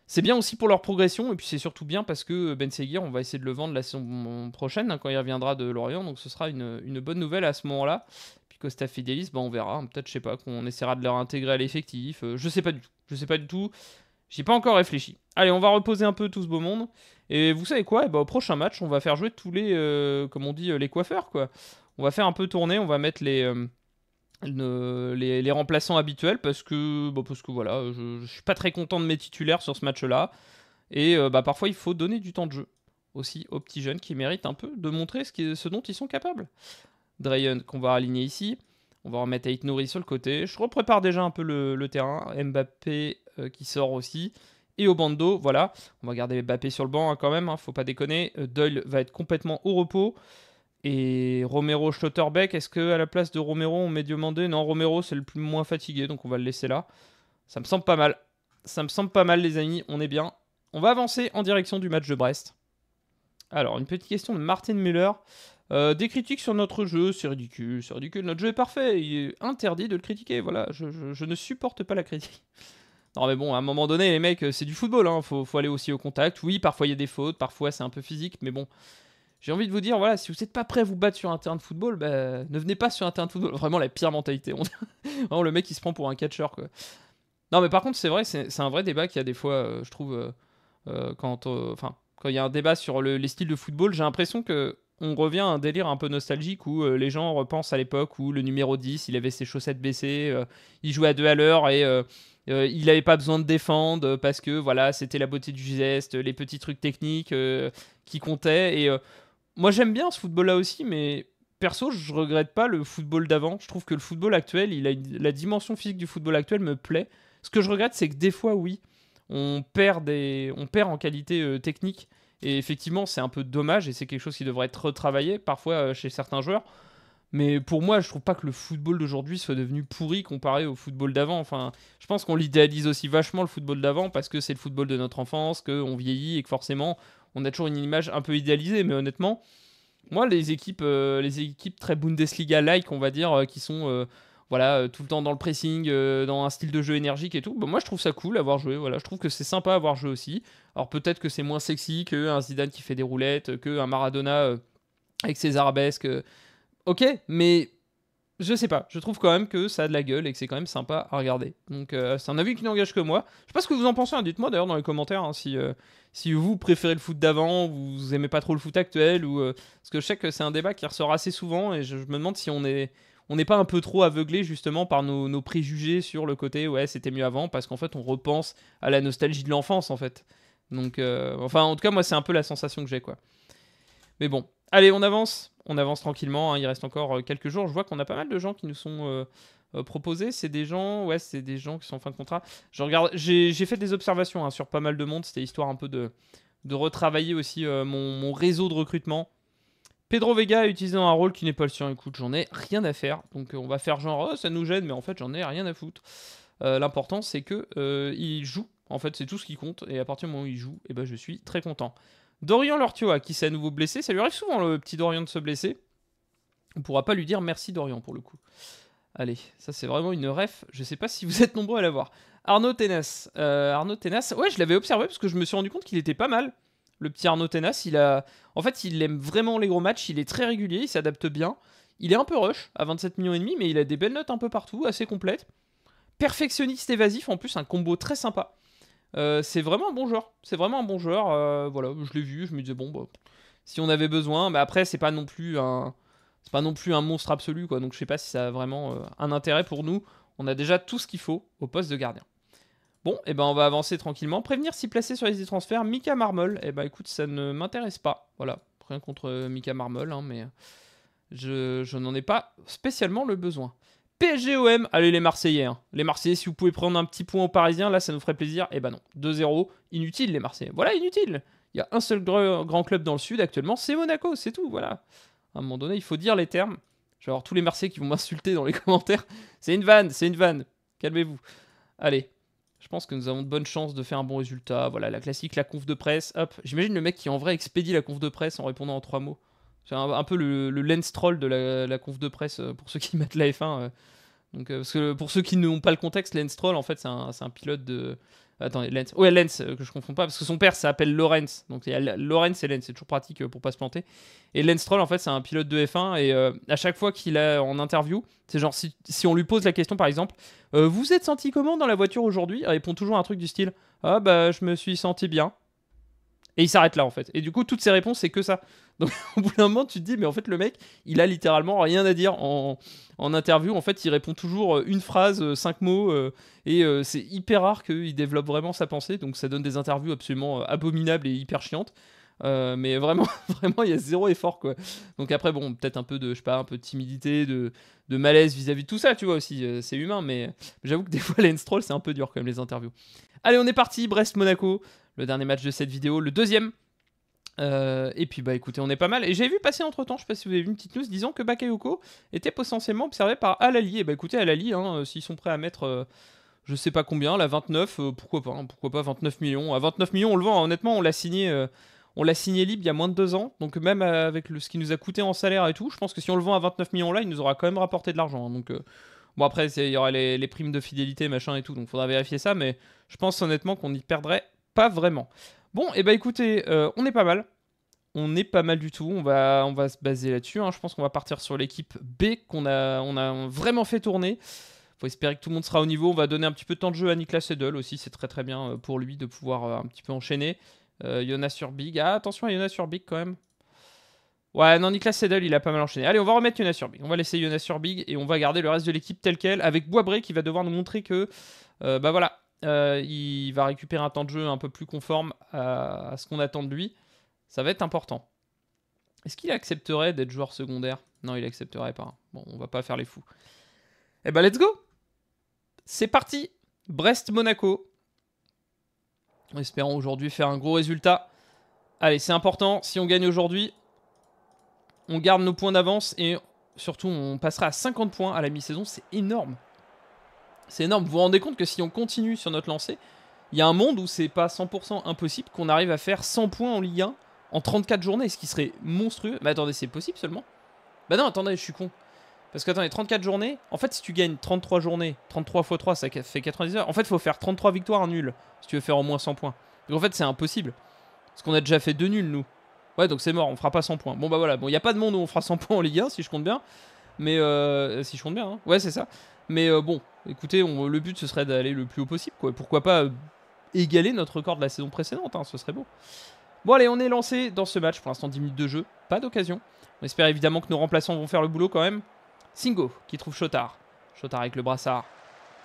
A: C'est bien aussi pour leur progression, et puis c'est surtout bien parce que Ben Seguir, on va essayer de le vendre la saison prochaine, hein, quand il reviendra de Lorient, donc ce sera une, bonne nouvelle à ce moment-là. Puis Costa Fidelis, bah, on verra, hein, peut-être, je sais pas, qu'on essaiera de leur intégrer à l'effectif, euh, je sais pas du tout, je sais pas du tout, j'ai pas encore réfléchi. Allez, on va reposer un peu tout ce beau monde, et vous savez quoi, bah, au prochain match, on va faire jouer tous les, euh, comme on dit, euh, les coiffeurs, quoi. On va faire un peu tourner, on va mettre les les, remplaçants habituels parce que, bah, parce que voilà, je, ne suis pas très content de mes titulaires sur ce match-là. Et euh, bah, parfois, il faut donner du temps de jeu aussi aux petits jeunes qui méritent un peu de montrer ce, ce dont ils sont capables. Drayon, qu'on va aligner ici. On va remettre Aït Nouri sur le côté. Je reprépare déjà un peu le, terrain. Mbappé euh, qui sort aussi. Et au voilà. On va garder Mbappé sur le banc hein, quand même, hein, faut pas déconner. Euh, Doyle va être complètement au repos. Et Romero Schlotterbeck, est-ce que à la place de Romero on met demandé Non, Romero c'est le plus moins fatigué, donc on va le laisser là. Ça me semble pas mal. Ça me semble pas mal les amis, on est bien. On va avancer en direction du match de Brest. Alors, une petite question de Martin Müller. Euh, des critiques sur notre jeu, c'est ridicule, c'est ridicule. Notre jeu est parfait, il est interdit de le critiquer. Voilà, je, ne supporte pas la critique. (laughs) Non, mais bon, à un moment donné, les mecs, euh, c'est du football, hein. faut, faut, aller aussi au contact. Oui, parfois il y a des fautes, parfois c'est un peu physique, mais bon, j'ai envie de vous dire, voilà, si vous n'êtes pas prêt à vous battre sur un terrain de football, bah, ne venez pas sur un terrain de football. Vraiment la pire mentalité. (laughs) le mec, qui se prend pour un catcheur, Non, mais par contre, c'est vrai, c'est un vrai débat qu'il y a des fois, euh, je trouve, euh, euh, quand, enfin, quand il y a un débat sur les styles de football, j'ai l'impression que on revient à un délire un peu nostalgique où les gens repensent à l'époque où le numéro 10, il avait ses chaussettes baissées, il jouait à deux à l'heure et il n'avait pas besoin de défendre parce que voilà, c'était la beauté du geste, les petits trucs techniques qui comptaient. Et moi j'aime bien ce football-là aussi, mais perso, je regrette pas le football d'avant. Je trouve que le football actuel, il a la dimension physique du football actuel me plaît. Ce que je regrette, c'est que des fois, oui, on perd, des... on perd en qualité euh, technique. Et effectivement, c'est un peu dommage et c'est quelque chose qui devrait être retravaillé parfois euh, chez certains joueurs. Mais pour moi, je trouve pas que le football d'aujourd'hui soit devenu pourri comparé au football d'avant. Enfin, je pense qu'on l'idéalise aussi vachement le football d'avant parce que c'est le football de notre enfance, qu'on vieillit et que forcément on a toujours une image un peu idéalisée, mais honnêtement, moi, les équipes, euh, les équipes très Bundesliga-like, on va dire, euh, qui sont euh, voilà, tout le temps dans le pressing, dans un style de jeu énergique et tout, bah, moi je trouve ça cool avoir joué. Voilà. Je trouve que c'est sympa à avoir joué aussi. Alors peut-être que c'est moins sexy qu'un Zidane qui fait des roulettes, qu'un Maradona avec ses arabesques. ok, mais je sais pas, je trouve quand même que ça a de la gueule et que c'est quand même sympa à regarder. Donc euh, c'est un avis qui n'engage que moi. Je sais pas ce que vous en pensez, hein. dites-moi d'ailleurs dans les commentaires hein, euh, si, vous préférez le foot d'avant, vous aimez pas trop le foot actuel, ou euh, parce que je sais que c'est un débat qui ressort assez souvent et je, me demande si on est on n'est pas un peu trop aveuglé justement par nos, nos, préjugés sur le côté ouais c'était mieux avant parce qu'en fait on repense à la nostalgie de l'enfance en fait. Donc enfin en tout cas moi c'est un peu la sensation que j'ai quoi. Mais bon, Allez, on avance. On avance tranquillement. Hein. Il reste encore euh, quelques jours. Je vois qu'on a pas mal de gens qui nous sont euh, euh, proposés. C'est des gens, ouais, c'est des gens qui sont en fin de contrat. Je regarde. J'ai fait des observations hein, sur pas mal de monde. C'était histoire un peu de, retravailler aussi mon, réseau de recrutement. Pedro Vega utilisant utilisé un rôle qui n'est pas le sien. Écoute, j'en ai rien à faire. Donc on va faire genre, oh, ça nous gêne, mais en fait, j'en ai rien à foutre. L'important, c'est que il joue. En fait, c'est tout ce qui compte. Et à partir du moment où il joue, eh ben, je suis très content. Dorian Lortioa, qui s'est à nouveau blessé. Ça lui arrive souvent, le petit Dorian, de se blesser. On pourra pas lui dire merci Dorian pour le coup. Allez, ça c'est vraiment une ref. Je sais pas si vous êtes nombreux à l'avoir. Arnaud Tenas. Euh, Arnaud Tenas, ouais, je l'avais observé parce que je me suis rendu compte qu'il était pas mal. Le petit Arnaud Tenas, il a. En fait, il aime vraiment les gros matchs. Il est très régulier, il s'adapte bien. Il est un peu rush à 27 millions et demi, mais il a des belles notes un peu partout, assez complètes. Perfectionniste évasif, en plus, un combo très sympa. Euh, c'est vraiment un bon joueur. C'est vraiment un bon joueur. Euh, voilà, je l'ai vu, je me disais bon, bah, si on avait besoin, mais après c'est pas non plus un, c'est pas non plus un monstre absolu quoi. Donc je sais pas si ça a vraiment euh, un intérêt pour nous. On a déjà tout ce qu'il faut au poste de gardien. Bon, et eh ben on va avancer tranquillement. Prévenir si placé sur les transferts, Mika Marmol. Et eh ben écoute, ça ne m'intéresse pas. Voilà, rien contre Mika Marmol, hein, mais je, je n'en ai pas spécialement le besoin. PSGOM, allez les Marseillais. Hein. Les Marseillais, si vous pouvez prendre un petit point aux Parisiens, là, ça nous ferait plaisir. et eh ben non, 2-0, inutile les Marseillais. Voilà, inutile. Il y a un seul grand club dans le sud actuellement, c'est Monaco, c'est tout, voilà. À un moment donné, il faut dire les termes. Je vais avoir tous les Marseillais qui vont m'insulter dans les (laughs) commentaires. C'est une vanne, c'est une vanne. Calmez-vous. Allez, je pense que nous avons de bonnes chances de faire un bon résultat. Voilà, la classique, la conf de presse. Hop, j'imagine le mec qui en vrai expédie la conf de presse en répondant en trois mots. C'est un, peu le, le, lens troll de la, conf de presse euh, pour ceux qui (laughs) mettent la F1. Euh. Donc, euh, parce que pour ceux qui n'ont pas le contexte, lens Troll, en fait, c'est un, un, pilote de. Attendez, Lens. Ouais, Lens, que je confonds pas, parce que son père s'appelle Lawrence. Donc, il Lawrence et Lance, c'est toujours pratique pour pas se planter. Et lens Troll, en fait, c'est un pilote de F1. Et à chaque fois qu'il est en interview, c'est genre, si, on lui pose la question, par exemple, Vous êtes senti comment dans la voiture aujourd'hui Il répond toujours un truc du style Ah, bah, je me suis senti bien. Et il s'arrête là, en fait. Et du coup, toutes ses réponses, c'est que ça. Donc (laughs) au bout d'un moment, tu te dis, mais en fait, le mec, il a littéralement rien à dire en, interview. En fait, il répond toujours euh, une phrase, euh, cinq mots, euh, et c'est hyper rare qu'il développe vraiment sa pensée. Donc ça donne des interviews absolument abominables et hyper chiantes. mais vraiment, (laughs) vraiment, il y a zéro effort, quoi. Donc après, bon, peut-être un peu de, je sais pas, un peu de timidité, de, malaise vis-à-vis de tout ça, tu vois aussi, c'est humain, mais j'avoue que des (laughs) fois, les c'est un peu dur quand même les interviews. Allez, on est parti, Brest-Monaco, le dernier match de cette vidéo, le deuxième euh, et puis bah écoutez, on est pas mal. Et j'ai vu passer entre temps, je sais pas si vous avez vu une petite news disant que Bakayoko était potentiellement observé par Alali. Et bah écoutez, Alali, hein, euh, s'ils sont prêts à mettre euh, je sais pas combien, la 29, pourquoi pas, hein, pourquoi pas 29 millions. À ah, 29 millions, on le vend, hein, honnêtement, on l'a signé. on l'a signé libre il y a moins de deux ans, donc même avec ce qui nous a coûté en salaire et tout, je pense que si on le vend à 29 millions là, il nous aura quand même rapporté de l'argent. donc bon après il y aura les, les primes de fidélité machin et tout, donc faudra vérifier ça, mais je pense honnêtement qu'on y perdrait pas vraiment. Bon, et eh bah ben, écoutez, euh, on est pas mal. On est pas mal du tout. On va, on va se baser là-dessus. Hein. Je pense qu'on va partir sur l'équipe B qu'on a, on a vraiment fait tourner. Faut espérer que tout le monde sera au niveau. On va donner un petit peu de temps de jeu à Nicolas Edel aussi. C'est très très bien euh, pour lui de pouvoir euh, un petit peu enchaîner. Euh, sur Big, Ah, attention à Jonas Surbig quand même. Ouais, non, Niklas Sedel, il a pas mal enchaîné. Allez, on va remettre Jonas Surbig. On va laisser sur Big et on va garder le reste de l'équipe telle qu'elle, avec Boisbré qui va devoir nous montrer que, bah voilà, euh, il va récupérer un temps de jeu un peu plus conforme à, ce qu'on attend de lui. Ça va être important. Est-ce qu'il accepterait d'être joueur secondaire Non, il accepterait pas. Bon, on va pas faire les fous. Eh ben, let's go C'est parti Brest-Monaco. Espérons aujourd'hui faire un gros résultat. Allez, c'est important. Si on gagne aujourd'hui, on garde nos points d'avance et surtout, on passera à 50 points à la mi-saison. C'est énorme c'est énorme. Vous vous rendez compte que si on continue sur notre lancée, il y a un monde où c'est pas 100% impossible qu'on arrive à faire 100 points en Ligue 1 en 34 journées, ce qui serait monstrueux. Mais attendez, c'est possible seulement Bah non, attendez, je suis con. Parce que attendez, 34 journées, en fait, si tu gagnes 33 journées, 33 x 3, ça fait 90 heures. En fait, il faut faire 33 victoires nulles si tu veux faire au moins 100 points. Donc en fait, c'est impossible. Parce qu'on a déjà fait 2 nuls, nous. Ouais, donc c'est mort, on fera pas 100 points. Bon, bah voilà, bon, il n'y a pas de monde où on fera 100 (laughs) points en Ligue 1, si je compte bien. Mais euh, si je compte bien, hein. ouais, c'est ça. Mais euh, bon, écoutez, le but ce serait d'aller le plus haut possible. Quoi. Pourquoi pas euh, égaler notre record de la saison précédente hein, Ce serait beau. Bon, allez, on est lancé dans ce match. Pour l'instant, 10 minutes de jeu. Pas d'occasion. On espère évidemment que nos remplaçants vont faire le boulot quand même. Singo qui trouve Chotard. Chotard avec le brassard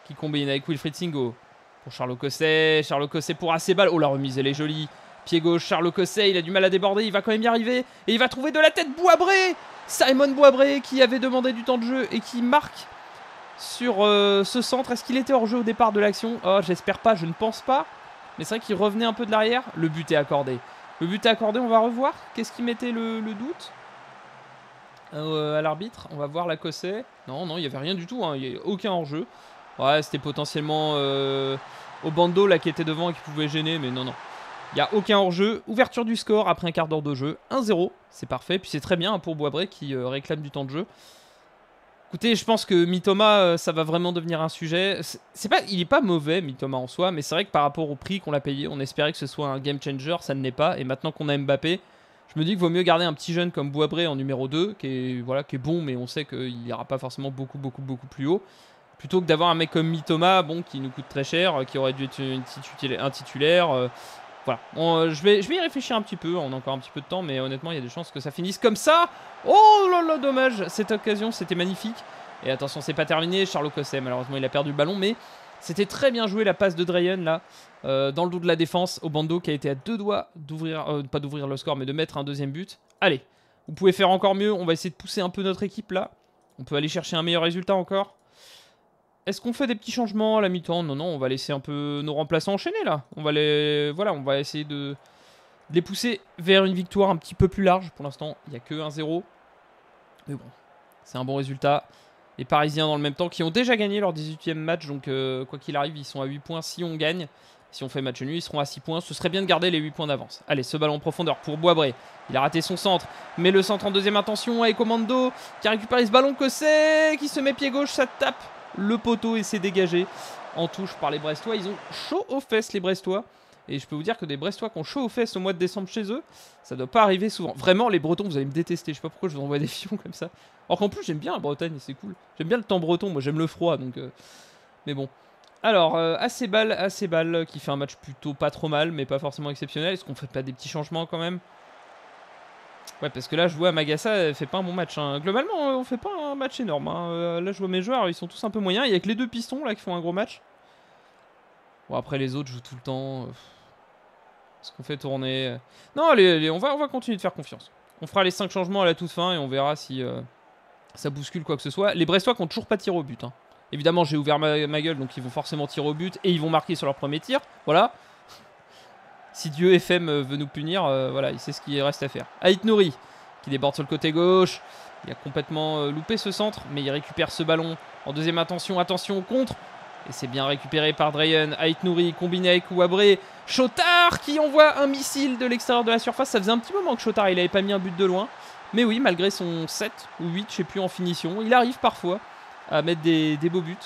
A: qui combine avec Wilfried Singo. Pour Charles Cosset. Charles Cosset pour assez Oh, la remise, elle est jolie. Pied gauche, Charles Cosset, il a du mal à déborder, il va quand même y arriver. Et il va trouver de la tête Boabré Simon Boabré qui avait demandé du temps de jeu et qui marque sur euh, ce centre. Est-ce qu'il était hors jeu au départ de l'action Oh, j'espère pas, je ne pense pas. Mais c'est vrai qu'il revenait un peu de l'arrière. Le but est accordé. Le but est accordé, on va revoir. Qu'est-ce qui mettait le, doute euh, euh, à l'arbitre On va voir cosset. Non, non, il n'y avait rien du tout. Hein. Il n'y avait aucun hors-jeu. Ouais, c'était potentiellement au bandeau là qui était devant et qui pouvait gêner, mais non, non. Il n'y a aucun hors-jeu. Ouverture du score après un quart d'heure de jeu. 1-0, c'est parfait. Puis c'est très bien pour Boisbré qui réclame du temps de jeu. Écoutez, je pense que Mitoma, euh, ça va vraiment devenir un sujet. C'est pas, il est pas mauvais Mitoma en soi, mais c'est vrai que par rapport au prix qu'on l'a payé, on espérait que ce soit un game changer, ça ne l'est pas. Et maintenant qu'on a Mbappé, je me dis qu'il vaut mieux garder un petit jeune comme Boisbré en numéro 2, qui est, voilà, qui est bon, mais on sait qu'il n'ira pas forcément beaucoup, beaucoup, beaucoup plus haut. Plutôt que d'avoir un mec comme Mitoma, bon, qui nous coûte très cher, euh, qui aurait dû être un titulaire, euh, voilà, euh, je, vais, je vais y réfléchir un petit peu, on a encore un petit peu de temps, mais honnêtement, il y a des chances que ça finisse comme ça. Oh là là, dommage, cette occasion, c'était magnifique. Et attention, c'est pas terminé, Charles Cosset, malheureusement, il a perdu le ballon, mais c'était très bien joué la passe de Drayen là, euh, dans le dos de la défense, au bandeau qui a été à deux doigts d'ouvrir, euh, pas d'ouvrir le score, mais de mettre un deuxième but. Allez, vous pouvez faire encore mieux, on va essayer de pousser un peu notre équipe, là. On peut aller chercher un meilleur résultat encore est-ce qu'on fait des petits changements à la mi-temps Non, non, on va laisser un peu nos remplaçants enchaîner là. On va les, voilà, on va essayer de, les pousser vers une victoire un petit peu plus large. Pour l'instant, il n'y a que 1-0. Mais bon, c'est un bon résultat. Les Parisiens dans le même temps qui ont déjà gagné leur 18e match. Donc euh, quoi qu'il arrive, ils sont à 8 points si on gagne. Si on fait match nul, ils seront à 6 points. Ce serait bien de garder les 8 points d'avance. Allez, ce ballon en profondeur pour Boisbré. Il a raté son centre. Mais le centre en deuxième intention avec Commando qui récupéré ce ballon que c'est. Qui se met pied gauche, ça tape le poteau et c'est dégagé en touche par les Brestois. Ils ont chaud aux fesses les Brestois. Et je peux vous dire que des Brestois qui ont chaud aux fesses au mois de décembre chez eux, ça doit pas arriver souvent. Vraiment, les Bretons, vous allez me détester. Je sais pas pourquoi je vous envoie des (laughs) fions comme ça. Or qu'en plus, j'aime bien la Bretagne, c'est cool. J'aime bien le temps breton, moi j'aime le froid, donc. Euh, mais bon. Alors, euh, assez balle, assez balle, qui fait un match plutôt pas trop mal, mais pas forcément exceptionnel. Est-ce qu'on fait pas des petits changements quand même Ouais, parce que là, je vois Magassa euh, fait pas un bon match. Hein. Globalement, euh, on fait pas un match énorme. Hein. Euh, là, je vois mes joueurs, ils sont tous un peu moyens. Il y a que les deux pistons là qui font un gros match. Bon, après, les autres jouent tout le temps. Est-ce qu'on fait tourner Non, allez on, va, on va continuer de faire confiance. On fera les 5 changements à la toute fin et on verra si ça bouscule quoi que ce soit. Les Brestois qui n'ont toujours pas tiré au but. Hein. Évidemment, j'ai ouvert ma, gueule, donc ils vont forcément tirer au but et ils vont marquer sur leur premier tir. Voilà si Dieu FM euh, veut nous punir, euh, voilà, il sait ce qu'il reste à faire. Aït Nouri qui déborde sur le côté gauche. Il a complètement euh, loupé ce centre, mais il récupère ce ballon en deuxième attention, attention au contre. Et c'est bien récupéré par Drayen. Aït Nouri combiné avec Ouabré. Chotard qui envoie un missile de l'extérieur de la surface. Ça faisait un petit moment que Chotard il n'avait pas mis un but de loin. Mais oui, malgré son 7 ou 8, je sais plus, en finition, il arrive parfois à mettre des, beaux buts.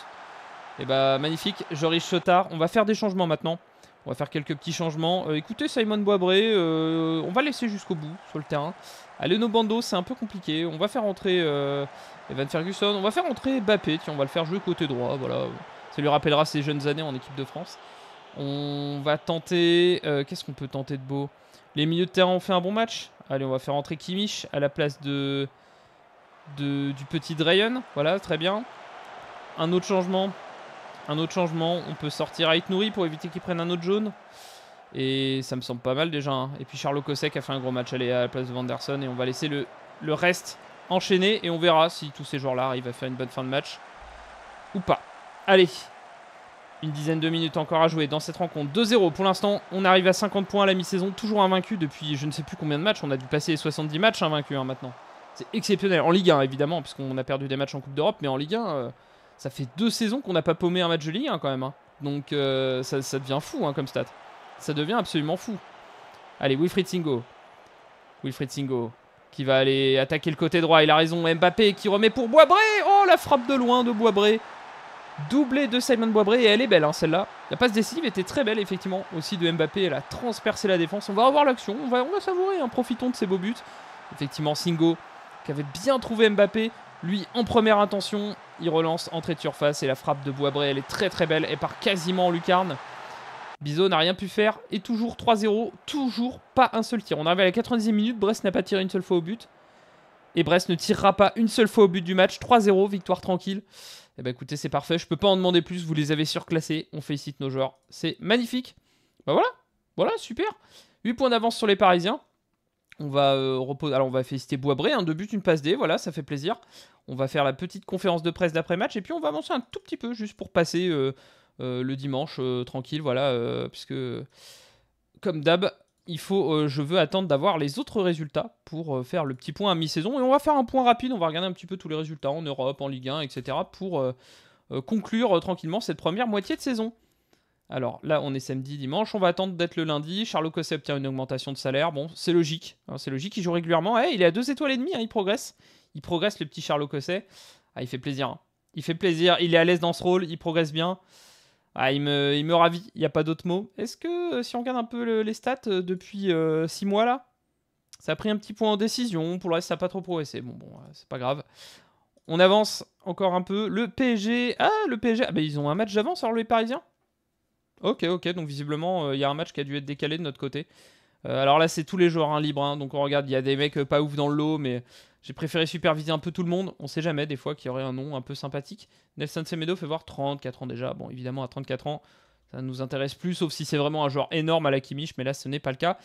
A: Et eh bah ben, magnifique, Joris Chotard. On va faire des changements maintenant. On va faire quelques petits changements. Euh, écoutez, Simon Boabré, euh, on va laisser jusqu'au bout sur le terrain. Allez nos Nobando, c'est un peu compliqué. On va faire entrer euh, Evan Ferguson. On va faire entrer Bappé. Tiens, on va le faire jouer côté droit. Voilà. Ça lui rappellera ses jeunes années en équipe de France. On va tenter. Qu'est-ce qu'on peut tenter de beau Les milieux de terrain ont fait un bon match. Allez, on va faire rentrer Kimich à la place de, du petit Drayon. Voilà, très bien. Un autre changement un autre changement. On peut sortir Aït Nouri pour éviter qu'il prenne un autre jaune. Et ça me semble pas mal déjà. Hein. Et puis Charles Kosek a fait un gros match à la place de Vanderson. Et on va laisser le, le reste enchaîner. Et on verra si tous ces joueurs-là arrivent à faire une bonne fin de match ou pas. Allez, une dizaine de minutes encore à jouer dans cette rencontre. 2-0 pour l'instant. On arrive à 50 points à la mi-saison. Toujours invaincu depuis je ne sais plus combien de matchs. On a dû passer les 70 matchs invaincus hein, maintenant. C'est exceptionnel. En Ligue 1, évidemment, puisqu'on a perdu des matchs en Coupe d'Europe. Mais en Ligue 1. Ça fait deux saisons qu'on n'a pas paumé un match de Ligue quand même. Hein. Donc euh, ça, devient fou hein, comme stat. Ça devient absolument fou. Allez, Wilfried Singo. Wilfried Singo qui va aller attaquer le côté droit. Il a raison. Mbappé qui remet pour Boisbré Oh, la frappe de loin de Boisbré. Doublé de Simon Boisbré. Et elle est belle, hein, celle-là. La passe décisive était très belle, effectivement, aussi de Mbappé. Elle a transpercé la défense. On va revoir l'action. On va, on va savourer. Profitons de ces beaux buts. Effectivement, Singo qui avait bien trouvé Mbappé. Lui, en première intention, il relance entrée de surface et la frappe de Boisbré, elle est très très belle. Elle part quasiment en lucarne. Bizot n'a rien pu faire et toujours 3-0, toujours pas un seul tir. On arrive à la 90e minute, Brest n'a pas tiré une seule fois au but. Et Brest ne tirera pas une seule fois au but du match. 3-0, victoire tranquille. Eh ben écoutez, c'est parfait, je peux pas en demander plus, vous les avez surclassés, on félicite nos joueurs, c'est magnifique. Bah voilà, voilà, super. 8 points d'avance sur les Parisiens. On va euh, Alors, on va féliciter Boisbré, un hein, deux buts, une passe D, voilà, ça fait plaisir. On va faire la petite conférence de presse d'après-match et puis on va avancer un tout petit peu juste pour passer euh, euh, le dimanche tranquille, voilà, puisque comme d'hab, il faut, je veux attendre d'avoir les autres résultats pour faire le petit point à mi-saison et on va faire un point rapide. On va regarder un petit peu tous les résultats en Europe, en Ligue 1, etc. pour conclure tranquillement cette première moitié de saison. Alors là, on est samedi, dimanche. On va attendre d'être le lundi. Charles Cosset obtient une augmentation de salaire. Bon, c'est logique. Hein, c'est logique. Il joue régulièrement. Eh, il est à deux étoiles et demie. Hein, il progresse. Il progresse, le petit Charles Cosset. Ah, il fait plaisir. Hein. Il fait plaisir. Il est à l'aise dans ce rôle. Il progresse bien. Ah, il, me, ravit. Il n'y a pas d'autre mot. Est-ce que euh, si on regarde un peu les stats euh, depuis 6 euh, mois là ça a pris un petit point en décision. Pour le reste, ça n'a pas trop progressé. Bon, bon, c'est pas grave. On avance encore un peu. Le PSG. Ah, le PSG. Ah, ils ont un match d'avance, alors les Parisiens Ok, ok, donc visiblement, il euh, y a un match qui a dû être décalé de notre côté. Euh, alors là, c'est tous les joueurs hein, libres, hein. donc on regarde, il y a des mecs euh, pas ouf dans le lot, mais j'ai préféré superviser un peu tout le monde. On sait jamais, des fois, qu'il y aurait un nom un peu sympathique. Nelson Semedo fait voir 34 ans déjà. Bon, évidemment, à 34 ans, ça nous intéresse plus, sauf si c'est vraiment un joueur énorme à la kimich mais là, ce n'est pas le cas.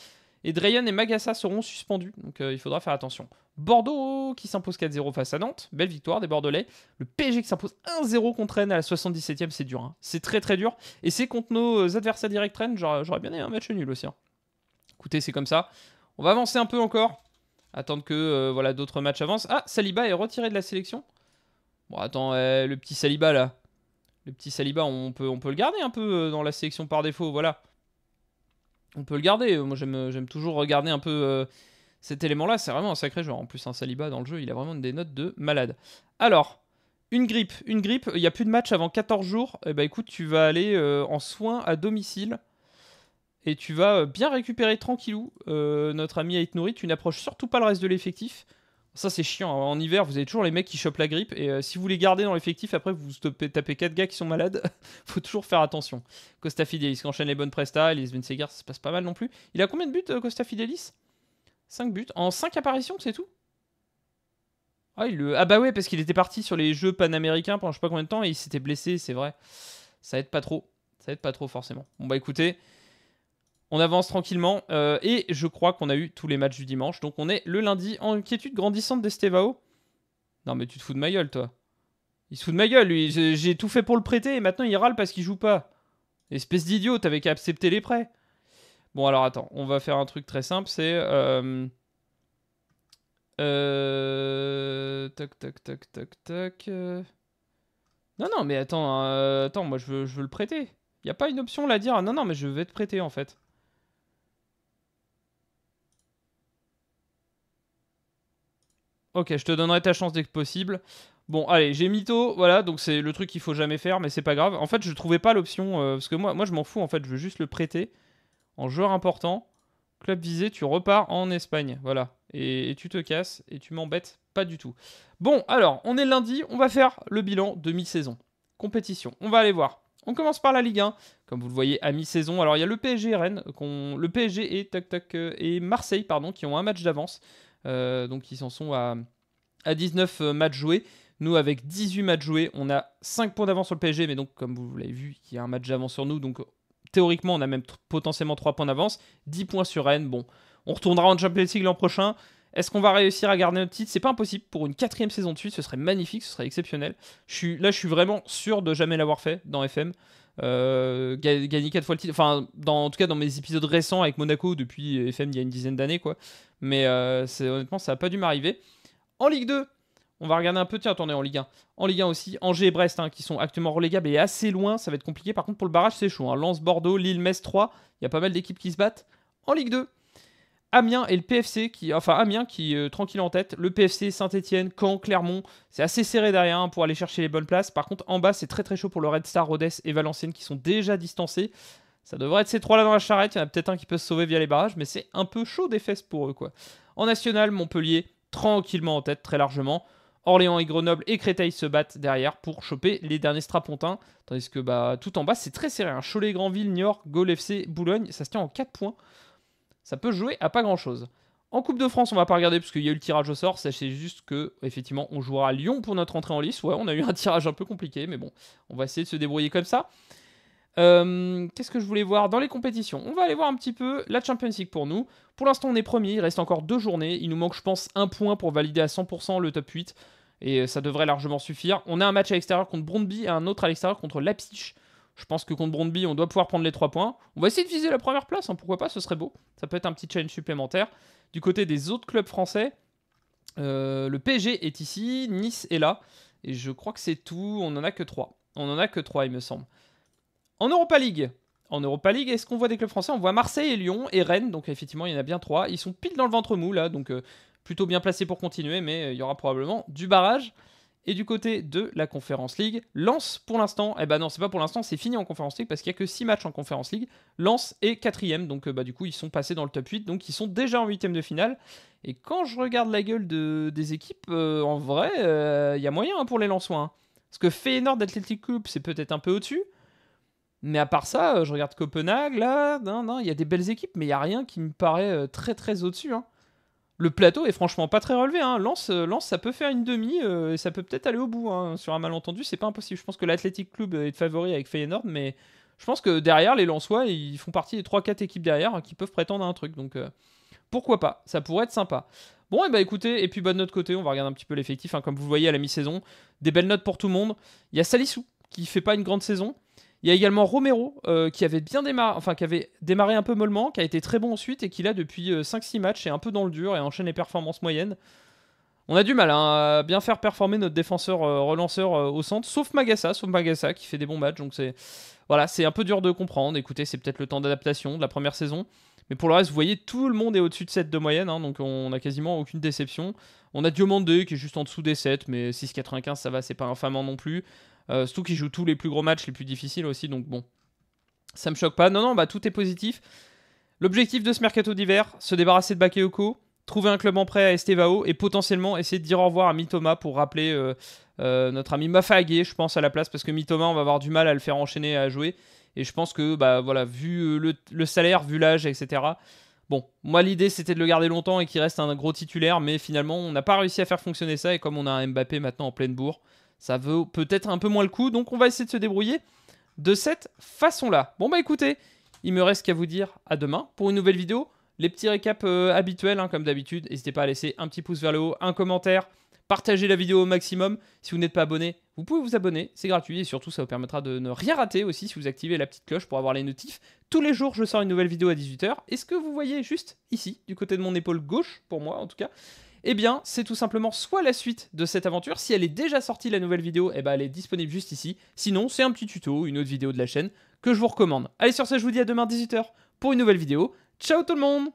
A: Et Drayon et Magassa seront suspendus, donc euh, il faudra faire attention. Bordeaux qui s'impose 4-0 face à Nantes, belle victoire des Bordelais. Le PSG qui s'impose 1-0 contre Rennes à la 77e, c'est dur, hein. c'est très très dur. Et c'est contre nos euh, adversaires directs Rennes, j'aurais bien aimé un match nul aussi. Hein. Écoutez, c'est comme ça. On va avancer un peu encore, attendre que euh, voilà d'autres matchs avancent. Ah, Saliba est retiré de la sélection. Bon, attends, eh, le petit Saliba là. Le petit Saliba, on peut, on peut le garder un peu dans la sélection par défaut, voilà on peut le garder. Euh, moi, euh, j'aime toujours regarder un peu euh, cet élément-là. C'est vraiment un sacré joueur. En plus, un Saliba dans le jeu, il a vraiment des notes de malade. Alors, une grippe, une grippe. Il n'y a plus de match avant 14 jours. et eh ben, écoute, tu vas aller en soins à domicile. Et tu vas bien récupérer tranquillou, notre ami Ait Nouri. Tu n'approches surtout pas le reste de l'effectif. Ça, c'est chiant. En hiver, vous avez toujours les mecs qui chopent la grippe. Et euh, si vous les gardez dans l'effectif, après, vous tapez, 4 gars qui sont malades. (laughs) faut toujours faire attention. Costa Fidelis qui enchaîne les bonnes prestas. les Gar ça se passe pas mal non plus. Il a combien de buts, euh, Costa Fidelis 5 buts. En 5 apparitions, c'est tout ah, le... ah, bah ouais, parce qu'il était parti sur les Jeux panaméricains pendant je sais pas combien de temps et il s'était blessé, c'est vrai. Ça aide pas trop. Ça aide pas trop, forcément. Bon, bah écoutez. On avance tranquillement euh, et je crois qu'on a eu tous les matchs du dimanche. Donc on est le lundi en inquiétude grandissante d'Estevao. Non mais tu te fous de ma gueule toi. Il se fout de ma gueule lui. J'ai tout fait pour le prêter et maintenant il râle parce qu'il joue pas. Espèce d'idiot, t'avais qu'à accepter les prêts. Bon alors attends, on va faire un truc très simple, c'est... Euh... Euh... Tac tac tac tac tac... Euh. Non non mais attends, euh, attends, moi je veux, je veux le prêter. Y a pas une option là à dire, ah, non non mais je vais te prêter en fait. Ok, je te donnerai ta chance dès que possible. Bon, allez, j'ai mytho, voilà, donc c'est le truc qu'il faut jamais faire, mais c'est pas grave. En fait, je trouvais pas l'option, euh, parce que moi, moi je m'en fous, en fait, je veux juste le prêter en joueur important. Club visé, tu repars en Espagne, voilà. Et, tu te casses, et tu m'embêtes pas du tout. Bon, alors, on est lundi, on va faire le bilan de mi-saison. Compétition, on va aller voir. On commence par la Ligue 1, comme vous le voyez à mi-saison. Alors il y a le PSG et le PSG et, tac, tac, euh, et Marseille pardon, qui ont un match d'avance. Euh, donc ils s'en sont à, 19 euh, matchs joués. Nous, avec 18 matchs joués, on a 5 points d'avance sur le PSG, mais donc, comme vous l'avez vu, il y a un match d'avance sur nous, donc théoriquement, on a même potentiellement 3 points d'avance. 10 points sur Rennes, bon, on retournera en Champions League l'an prochain. Est-ce qu'on va réussir à garder notre titre C'est pas impossible. Pour une quatrième saison de suite, ce serait magnifique, ce serait exceptionnel. Je suis, là, je suis vraiment sûr de jamais l'avoir fait dans FM euh, gagné 4 fois le titre. Enfin, dans, en tout cas, dans mes épisodes récents avec Monaco depuis FM il y a une dizaine d'années, quoi. Mais euh, honnêtement, ça n'a pas dû m'arriver. En Ligue 2, on va regarder un peu. Tiens, attendez, en Ligue 1. En Ligue 1 aussi, Angers et Brest, hein, qui sont actuellement relégables et assez loin. Ça va être compliqué. Par contre, pour le barrage, c'est chaud. Hein. Lens, Bordeaux, Lille, Metz 3. Il y a pas mal d'équipes qui se battent. En Ligue 2. Amiens et le PFC qui, enfin Amiens qui est euh, tranquille en tête, le PFC, Saint-Etienne, Caen, Clermont, c'est assez serré derrière hein, pour aller chercher les bonnes places. Par contre, en bas, c'est très très chaud pour le Red Star, Rodez et Valenciennes qui sont déjà distancés. Ça devrait être ces trois-là dans la charrette. Il y en a peut-être un qui peut se sauver via les barrages, mais c'est un peu chaud des fesses pour eux quoi. En national, Montpellier tranquillement en tête très largement. Orléans et Grenoble et Créteil se battent derrière pour choper les derniers strapontins. Tandis que bah, tout en bas, c'est très serré. Hein. Cholet, Granville, Niort, Gaulle FC, Boulogne, ça se tient en 4 points ça peut jouer à pas grand chose. En Coupe de France, on va pas regarder parce qu'il y a eu le tirage au sort. Sachez juste que effectivement, on jouera à Lyon pour notre entrée en lice. Ouais, on a eu un (laughs) tirage un peu compliqué, mais bon, on va essayer de se débrouiller comme ça. Euh, qu'est-ce que je voulais voir dans les compétitions On va aller voir un petit peu la Champions League pour nous. Pour l'instant, on est premier. Il reste encore deux journées. Il nous manque, je pense, un point pour valider à 100% le top 8. Et ça devrait largement suffire. On a un match à l'extérieur contre Brondby et un autre à l'extérieur contre Leipzig. Je pense que contre Brondby, on doit pouvoir prendre les 3 points. On va essayer de viser la première place, hein, pourquoi pas, ce serait beau. Ça peut être un petit challenge supplémentaire. Du côté des autres clubs français, euh, le PSG est ici, Nice est là. Et je crois que c'est tout, on n'en a que 3. On n'en a que 3, il me semble. En Europa League, en Europa League. Est-ce qu'on voit des clubs français On voit Marseille et Lyon et Rennes, donc effectivement il y en a bien trois. Ils sont pile dans le ventre mou là, donc euh, plutôt bien placés pour continuer, mais euh, il y aura probablement du barrage. Et du côté de la Conference League, Lens, pour l'instant, eh ben non, c'est pas pour l'instant, c'est fini en Conference League parce qu'il n'y a que 6 matchs en Conference League. Lens est quatrième, donc euh, bah, du coup, ils sont passés dans le top 8, donc ils sont déjà en huitième de finale. Et quand je regarde la gueule des équipes, euh, en vrai, euh, il y a moyen hein, pour les Lensois. Ce hein. Parce que Feyenoord Athletic Club, c'est peut-être un peu au-dessus. Mais à part ça, je regarde Copenhague, là, il y a des belles équipes, mais il n'y a rien qui me paraît très très au-dessus. Hein le plateau est franchement pas très relevé. Lance, hein. Lance, euh, ça peut faire une demi euh, et ça peut peut-être aller au bout. Hein. Sur un malentendu, c'est pas impossible. Je pense que l'Athletic Club est favori avec Feyenoord, mais je pense que derrière, les Lensois, ils font partie des 3-4 équipes derrière hein, qui peuvent prétendre à un truc. Donc euh, pourquoi pas Ça pourrait être sympa. Bon, et eh bah ben, écoutez, et puis de notre côté, on va regarder un petit peu l'effectif. comme vous voyez à la mi-saison, des belles notes pour tout le monde. Il y a Salissou qui fait pas une grande saison. Il y a également Romero euh, qui avait bien démarré, enfin qui avait démarré un peu mollement, qui a été très bon ensuite et qui là depuis 5-6 euh, matchs est un peu dans le dur et enchaîne les performances moyennes. On a du mal hein, à bien faire performer notre défenseur euh, relanceur au centre, sauf Magassa, sauf Magassa qui fait des bons matchs, donc c'est voilà, c'est un peu dur de comprendre. Écoutez, c'est peut-être le temps d'adaptation de la première saison. Mais pour le reste, vous voyez, tout le monde est au-dessus de 7 de moyenne, hein, donc on n'a quasiment aucune déception. On a Diomande qui est juste en dessous des 7, mais 6,95 ça va, c'est pas infamant non plus. Euh, surtout qu'il joue tous les plus gros matchs, les plus difficiles aussi, donc bon, ça me choque pas. Non, non, bah tout est positif. L'objectif de ce mercato d'hiver, se débarrasser de Bakayoko, trouver un club en prêt à Estevao et potentiellement essayer de dire au revoir à Mitoma pour rappeler euh, euh, notre ami Mafagé je pense, à la place, parce que Mitoma, on va avoir du mal à le faire enchaîner à jouer. Et je pense que, bah voilà, vu le, salaire, vu l'âge, etc. Bon, moi l'idée c'était de le garder longtemps et qu'il reste un gros titulaire, mais finalement on n'a pas réussi à faire fonctionner ça. Et comme on a un Mbappé maintenant en pleine bourre, ça vaut peut-être un peu moins le coup, donc on va essayer de se débrouiller de cette façon-là. Bon bah écoutez, il me reste qu'à vous dire à demain pour une nouvelle vidéo. Les petits récaps euh, habituels, hein, comme d'habitude, n'hésitez pas à laisser un petit pouce vers le haut, un commentaire, partagez la vidéo au maximum. Si vous n'êtes pas abonné, vous pouvez vous abonner, c'est gratuit et surtout ça vous permettra de ne rien rater aussi si vous activez la petite cloche pour avoir les notifs. Tous les jours, je sors une nouvelle vidéo à 18h. Et ce que vous voyez juste ici, du côté de mon épaule gauche, pour moi en tout cas, eh bien, c'est tout simplement soit la suite de cette aventure, si elle est déjà sortie la nouvelle vidéo, eh ben, elle est disponible juste ici. Sinon, c'est un petit tuto, une autre vidéo de la chaîne que je vous recommande. Allez, sur ce, je vous dis à demain 18h pour une nouvelle vidéo. Ciao tout le monde